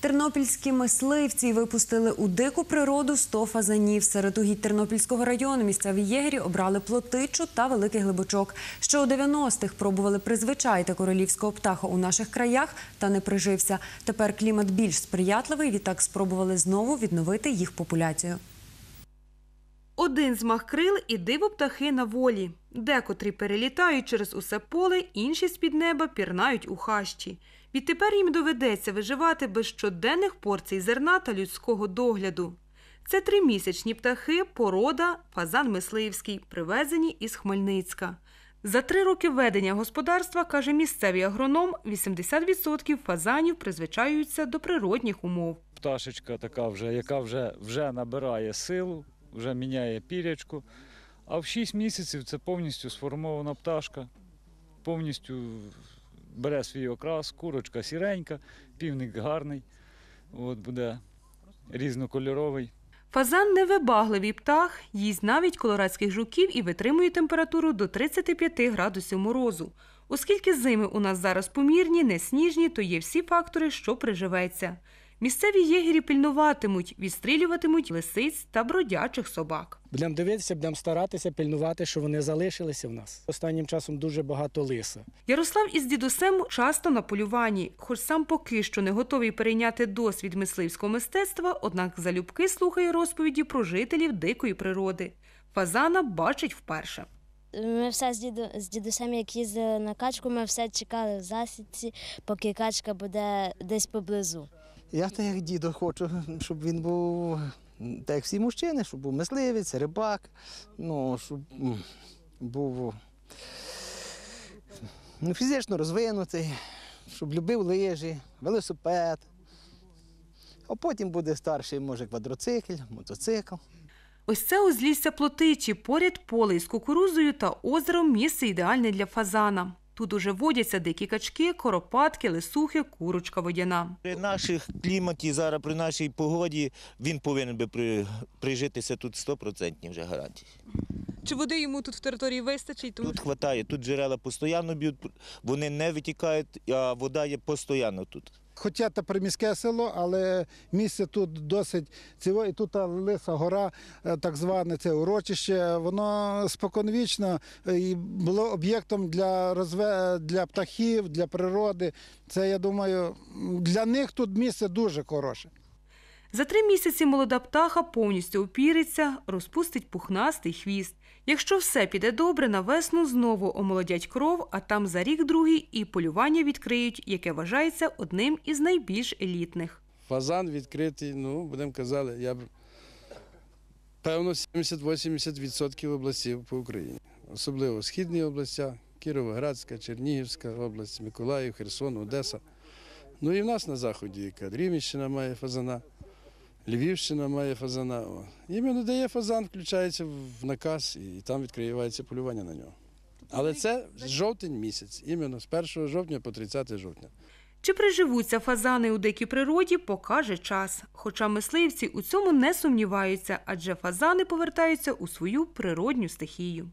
Тернопільські мисливці випустили у дику природу 100 фазанів. Серед угідь Тернопільського району місцеві єгері обрали плотичу та великий глибочок. Ще у 90-х пробували призвичайти королівського птаха у наших краях та не прижився. Тепер клімат більш сприятливий. Відтак спробували знову відновити їх популяцію. Один змах крил і диво птахи на волі. Декотрі перелітають через усе поле, інші з під неба пірнають у хащі. Відтепер їм доведеться виживати без щоденних порцій зерна та людського догляду. Це тримісячні птахи, порода, фазан мисливський, привезені із Хмельницька. За три роки ведення господарства, каже місцевий агроном, 80% фазанів призвичаються до природних умов. Пташечка така, вже, яка вже вже набирає силу, вже міняє пірячку. А в 6 місяців це повністю сформована пташка, повністю бере свій окрас, курочка сіренька, півник гарний, от буде різнокольоровий. Фазан невибагливий птах, їсть навіть колорадських жуків і витримує температуру до 35 градусів морозу. Оскільки зими у нас зараз помірні, не сніжні, то є всі фактори, що приживеться. Місцеві єгері пильнуватимуть, відстрілюватимуть лисиць та бродячих собак. Будемо дивитися, будемо старатися пильнувати, що вони залишилися в нас. Останнім часом дуже багато лиса. Ярослав із дідусем часто на полюванні, хоч сам поки що не готовий перейняти досвід мисливського мистецтва, однак залюбки слухає розповіді про жителів дикої природи. Фазана бачить вперше. Ми все з діду з дідусем, як їздили на качку, ми все чекали в засідці, поки качка буде десь поблизу. Я так як дідо хочу, щоб він був так як всі мужчини, щоб був мисливець, рибак, ну, щоб був ну, фізично розвинутий, щоб любив лижі, велосипед. А потім буде старший, може, квадроцикль, мотоцикл. Ось це узлісся плотичі, поряд поле із кукурузою та озером місце ідеальне для фазана. Тут уже водяться дикі качки, коропатки, лисухи, курочка водяна. При наших кліматі зараз при нашій погоді він повинен би прижитися тут 100% вже гарантій. Чи води йому тут в території вистачить? Тому... Тут вистачає, тут джерела постійно б'ють, вони не витікають, а вода є постійно тут. Хоча це приміське село, але місце тут досить ціло, і тут лиса гора, е, так зване це урочище. Воно споконвічно е, і було об'єктом для розве для птахів, для природи. Це я думаю, для них тут місце дуже хороше. За три місяці молода птаха повністю опіриться, розпустить пухнастий хвіст. Якщо все піде добре, на весну знову омолодять кров, а там за рік другий і полювання відкриють, яке вважається одним із найбільш елітних. Фазан відкритий, ну будемо казати, я б певно 70-80% областів по Україні, особливо східні області, Кіровоградська, Чернігівська область, Миколаїв, Херсон, Одеса. Ну і в нас на заході яка Рівненщина має фазана. Львівщина має фазана. Іменно де фазан, включається в наказ і там відкривається полювання на нього. Але це жовтень місяць, іменно з 1 жовтня по 30 жовтня. Чи приживуться фазани у дикій природі, покаже час. Хоча мисливці у цьому не сумніваються, адже фазани повертаються у свою природню стихію.